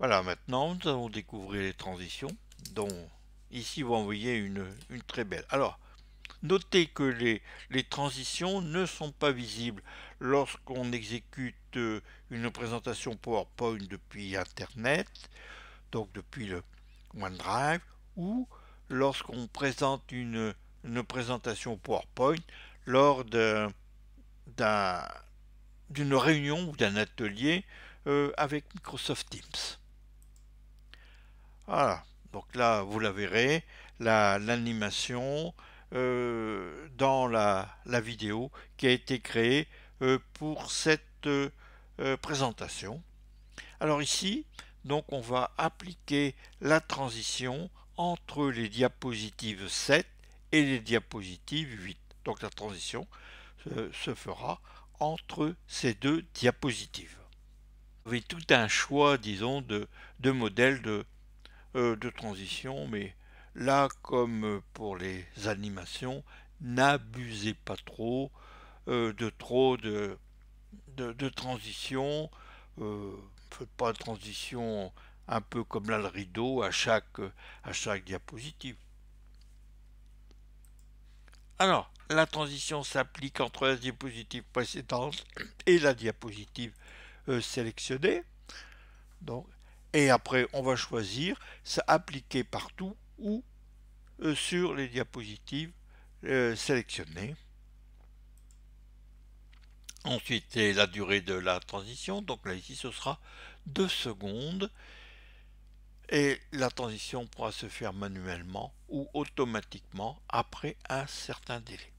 Voilà, maintenant nous allons découvrir les transitions, dont ici vous voyez une, une très belle. Alors, notez que les, transitions ne sont pas visibles lorsqu'on exécute euh, une présentation PowerPoint depuis Internet, donc depuis le OneDrive, ou lorsqu'on présente une, présentation PowerPoint lors d'une réunion ou d'un atelier euh, avec Microsoft Teams. Voilà. Donc là, vous la verrez, l'animation euh, dans la, vidéo qui a été créée euh, pour cette euh, présentation. Alors ici, donc on va appliquer la transition entre les diapositives 7 et les diapositives 8. Donc la transition se fera entre ces deux diapositives. Vous avez tout un choix, disons, de, de modèles de, euh, de transition, mais là, comme euh, pour les animations, n'abusez pas trop euh, de trop de, de, transition. ne faites pas de transition un peu comme là le rideau à chaque, à chaque diapositive. Alors, la transition s'applique entre la diapositive précédente et la diapositive sélectionnée. Donc, et après on va choisir ça appliquer partout ou euh, sur les diapositives euh, sélectionnées. Ensuite, la durée de la transition. Donc là, ici, ce sera 2 secondes. Et la transition pourra se faire manuellement ou automatiquement après un certain délai.